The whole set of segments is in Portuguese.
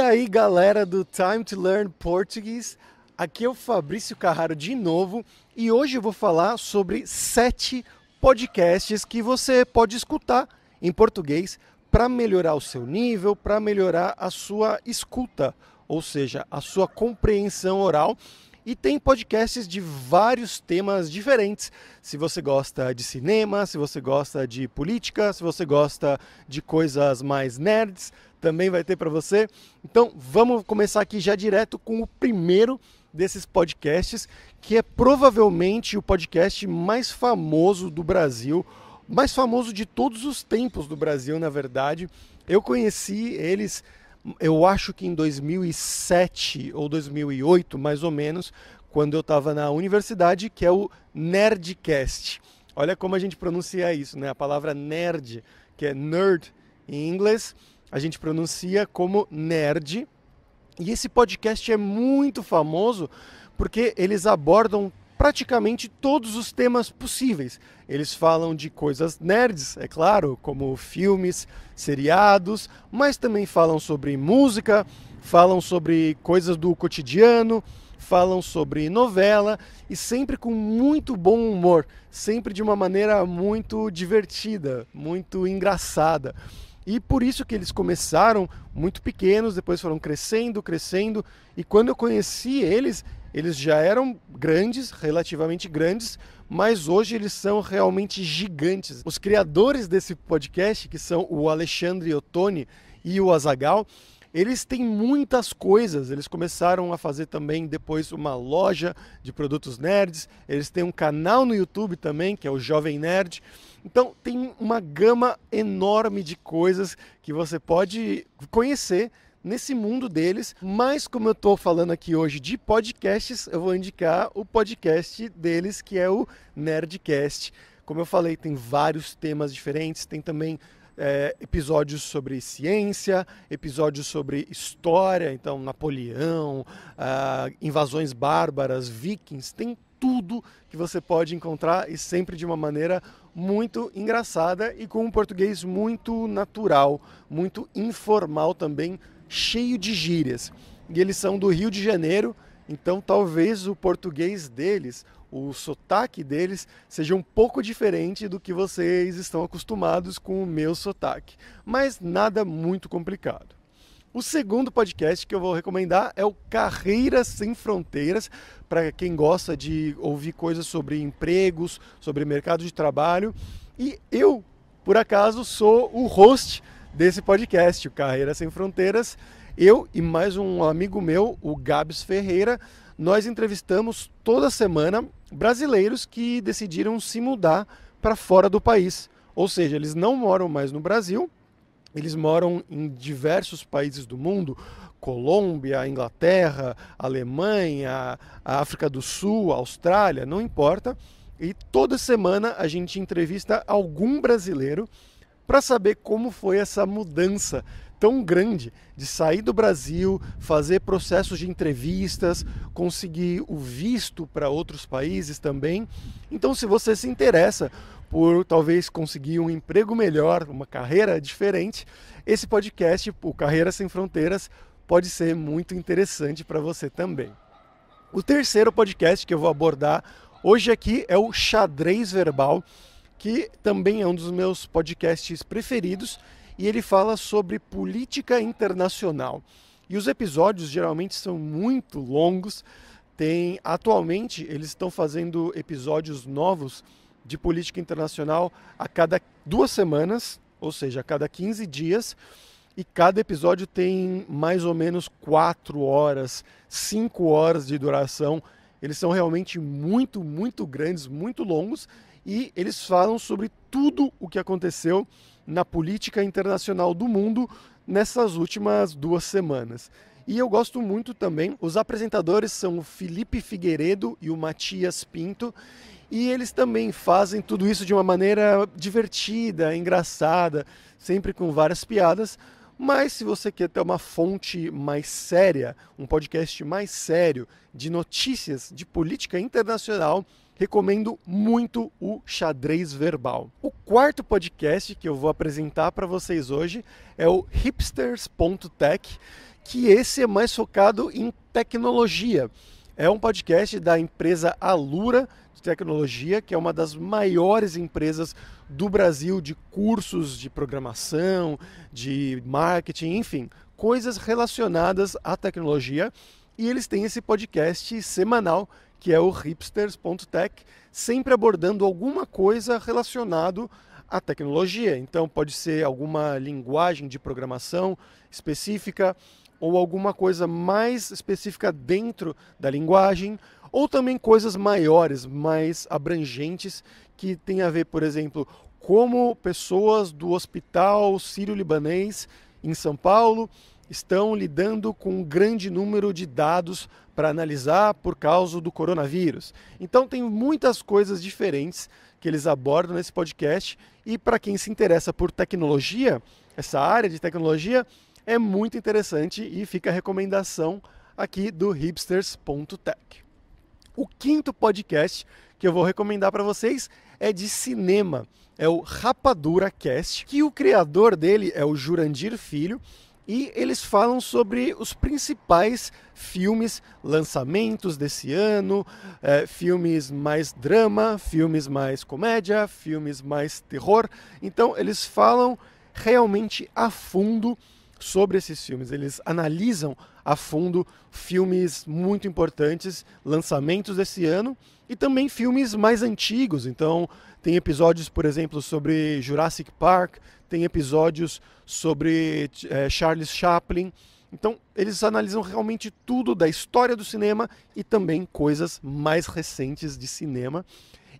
aí, galera do Time to Learn Português? Aqui é o Fabrício Carraro de novo e hoje eu vou falar sobre sete podcasts que você pode escutar em português para melhorar o seu nível, para melhorar a sua escuta, ou seja, a sua compreensão oral. E tem podcasts de vários temas diferentes. Se você gosta de cinema, se você gosta de política, se você gosta de coisas mais nerds, também vai ter para você. Então vamos começar aqui já direto com o primeiro desses podcasts, que é provavelmente o podcast mais famoso do Brasil, mais famoso de todos os tempos do Brasil, na verdade. Eu conheci eles, eu acho que em 2007 ou 2008, mais ou menos, quando eu estava na universidade, que é o Nerdcast. Olha como a gente pronuncia isso, né? A palavra nerd, que é nerd em inglês, a gente pronuncia como nerd. E esse podcast é muito famoso porque eles abordam praticamente todos os temas possíveis. Eles falam de coisas nerds, é claro, como filmes, seriados, mas também falam sobre música, falam sobre coisas do cotidiano, falam sobre novela e sempre com muito bom humor, sempre de uma maneira muito divertida, muito engraçada. E por isso que eles começaram muito pequenos, depois foram crescendo, crescendo. E quando eu conheci eles, eles já eram grandes, relativamente grandes, mas hoje eles são realmente gigantes. Os criadores desse podcast, que são o Alexandre Ottoni e o Azagal, eles têm muitas coisas. Eles começaram a fazer também depois uma loja de produtos nerds. Eles têm um canal no YouTube também, que é o Jovem Nerd. Então tem uma gama enorme de coisas que você pode conhecer nesse mundo deles. Mas como eu estou falando aqui hoje de podcasts, eu vou indicar o podcast deles que é o Nerdcast. Como eu falei, tem vários temas diferentes, tem também é, episódios sobre ciência, episódios sobre história, então Napoleão, ah, invasões bárbaras, vikings, tem tudo que você pode encontrar e sempre de uma maneira muito engraçada e com um português muito natural, muito informal também, cheio de gírias. E eles são do Rio de Janeiro, então talvez o português deles o sotaque deles seja um pouco diferente do que vocês estão acostumados com o meu sotaque, mas nada muito complicado. O segundo podcast que eu vou recomendar é o Carreiras Sem Fronteiras, para quem gosta de ouvir coisas sobre empregos, sobre mercado de trabalho. E eu, por acaso, sou o host desse podcast, o Carreiras Sem Fronteiras. Eu e mais um amigo meu, o Gabs Ferreira, nós entrevistamos toda semana brasileiros que decidiram se mudar para fora do país. Ou seja, eles não moram mais no Brasil, eles moram em diversos países do mundo, Colômbia, Inglaterra, Alemanha, África do Sul, Austrália, não importa. E toda semana a gente entrevista algum brasileiro para saber como foi essa mudança tão grande de sair do Brasil, fazer processos de entrevistas, conseguir o visto para outros países também. Então, se você se interessa por talvez conseguir um emprego melhor, uma carreira diferente, esse podcast, o Carreira Sem Fronteiras, pode ser muito interessante para você também. O terceiro podcast que eu vou abordar hoje aqui é o Xadrez Verbal, que também é um dos meus podcasts preferidos e ele fala sobre política internacional. E os episódios geralmente são muito longos. Tem atualmente eles estão fazendo episódios novos de política internacional a cada duas semanas, ou seja, a cada 15 dias. E cada episódio tem mais ou menos quatro horas, cinco horas de duração. Eles são realmente muito, muito grandes, muito longos e eles falam sobre tudo o que aconteceu na política internacional do mundo nessas últimas duas semanas. E eu gosto muito também. Os apresentadores são o Felipe Figueiredo e o Matias Pinto. E eles também fazem tudo isso de uma maneira divertida, engraçada, sempre com várias piadas mas se você quer ter uma fonte mais séria, um podcast mais sério de notícias de política internacional, recomendo muito o Xadrez Verbal. O quarto podcast que eu vou apresentar para vocês hoje é o hipsters.tech, que esse é mais focado em tecnologia. É um podcast da empresa Alura, de tecnologia, que é uma das maiores empresas do Brasil de cursos de programação, de marketing, enfim, coisas relacionadas à tecnologia. E eles têm esse podcast semanal que é o hipsters.tech, sempre abordando alguma coisa relacionado à tecnologia. Então pode ser alguma linguagem de programação específica ou alguma coisa mais específica dentro da linguagem ou também coisas maiores, mais abrangentes, que tem a ver, por exemplo, como pessoas do Hospital Sírio-Libanês em São Paulo estão lidando com um grande número de dados para analisar por causa do coronavírus. Então tem muitas coisas diferentes que eles abordam nesse podcast e para quem se interessa por tecnologia, essa área de tecnologia é muito interessante e fica a recomendação aqui do hipsters.tech. O quinto podcast que eu vou recomendar para vocês é de cinema. É o Rapadura Cast, que o criador dele é o Jurandir Filho, e eles falam sobre os principais filmes, lançamentos desse ano, é, filmes mais drama, filmes mais comédia, filmes mais terror. Então eles falam realmente a fundo sobre esses filmes. Eles analisam a fundo filmes muito importantes, lançamentos desse ano e também filmes mais antigos. Então, tem episódios, por exemplo, sobre Jurassic Park, tem episódios sobre é, Charles Chaplin. Então, eles analisam realmente tudo da história do cinema e também coisas mais recentes de cinema.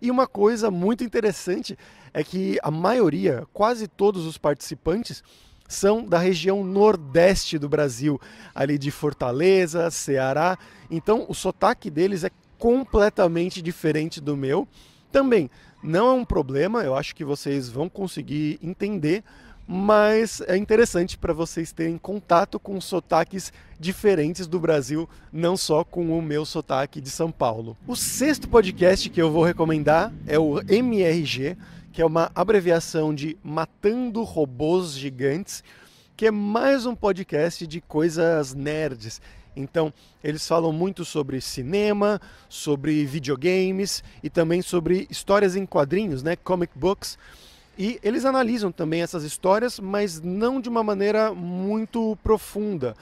E uma coisa muito interessante é que a maioria, quase todos os participantes, são da região nordeste do Brasil, ali de Fortaleza, Ceará. Então o sotaque deles é completamente diferente do meu. Também não é um problema, eu acho que vocês vão conseguir entender, mas é interessante para vocês terem contato com sotaques diferentes do Brasil, não só com o meu sotaque de São Paulo. O sexto podcast que eu vou recomendar é o MRG que é uma abreviação de Matando Robôs Gigantes, que é mais um podcast de coisas nerds. Então, eles falam muito sobre cinema, sobre videogames e também sobre histórias em quadrinhos, né, comic books. E eles analisam também essas histórias, mas não de uma maneira muito profunda.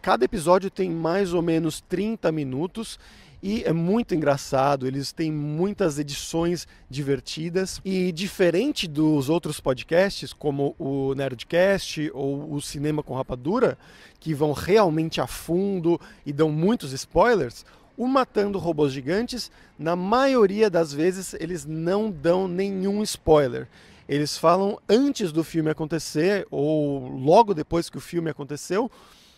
Cada episódio tem mais ou menos 30 minutos e é muito engraçado, eles têm muitas edições divertidas e diferente dos outros podcasts, como o Nerdcast ou o Cinema com Rapadura, que vão realmente a fundo e dão muitos spoilers, o Matando Robôs Gigantes, na maioria das vezes, eles não dão nenhum spoiler. Eles falam antes do filme acontecer ou logo depois que o filme aconteceu,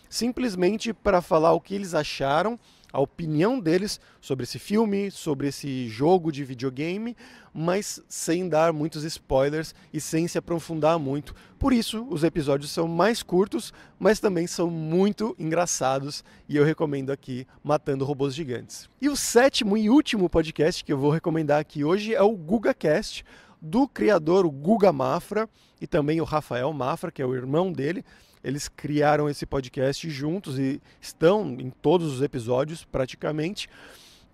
simplesmente para falar o que eles acharam a opinião deles sobre esse filme, sobre esse jogo de videogame, mas sem dar muitos spoilers e sem se aprofundar muito. Por isso, os episódios são mais curtos, mas também são muito engraçados e eu recomendo aqui Matando Robôs Gigantes. E o sétimo e último podcast que eu vou recomendar aqui hoje é o GugaCast, do criador, Guga Mafra, e também o Rafael Mafra, que é o irmão dele. Eles criaram esse podcast juntos e estão em todos os episódios praticamente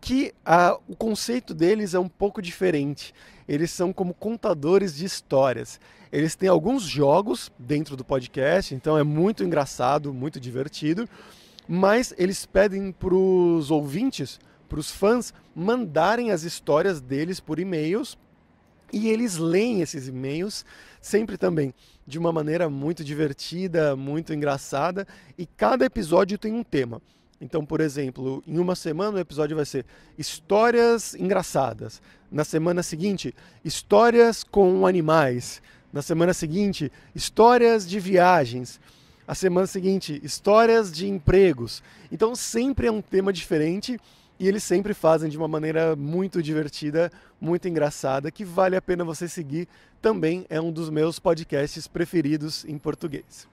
que o conceito deles é um pouco diferente. Eles são como contadores de histórias. Eles têm alguns jogos dentro do podcast, então é muito engraçado, muito divertido. Mas eles pedem para os ouvintes, para os fãs, mandarem as histórias deles por e-mails e eles leem esses e-mails sempre também de uma maneira muito divertida, muito engraçada, e cada episódio tem um tema. Então, por exemplo, em uma semana o episódio vai ser histórias engraçadas. Na semana seguinte, histórias com animais. Na semana seguinte, histórias de viagens. A semana seguinte, histórias de empregos. Então, sempre é um tema diferente e eles sempre fazem de uma maneira muito divertida, muito engraçada, que vale a pena você seguir. Também é um dos meus podcasts preferidos em português.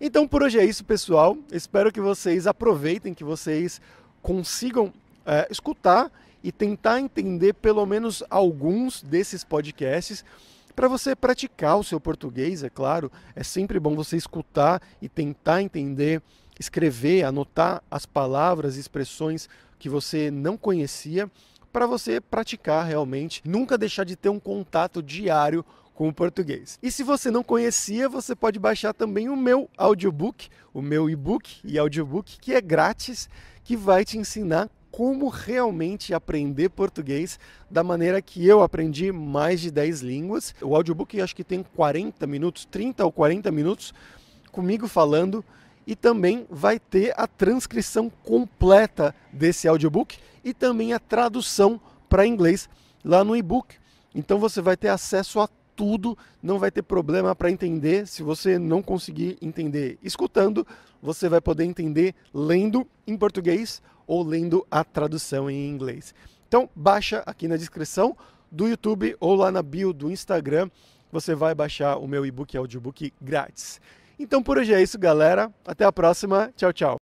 Então por hoje é isso, pessoal. Espero que vocês aproveitem, que vocês consigam é, escutar e tentar entender pelo menos alguns desses podcasts para você praticar o seu português, é claro. É sempre bom você escutar e tentar entender escrever, anotar as palavras e expressões que você não conhecia para você praticar realmente, nunca deixar de ter um contato diário com o português. E se você não conhecia, você pode baixar também o meu audiobook, o meu e-book e audiobook, que é grátis, que vai te ensinar como realmente aprender português da maneira que eu aprendi mais de 10 línguas. O audiobook acho que tem 40 minutos, 30 ou 40 minutos comigo falando e também vai ter a transcrição completa desse audiobook e também a tradução para inglês lá no e-book. Então você vai ter acesso a tudo, não vai ter problema para entender. Se você não conseguir entender escutando, você vai poder entender lendo em português ou lendo a tradução em inglês. Então baixa aqui na descrição do YouTube ou lá na bio do Instagram, você vai baixar o meu e-book e audiobook grátis. Então por hoje é isso, galera. Até a próxima. Tchau, tchau.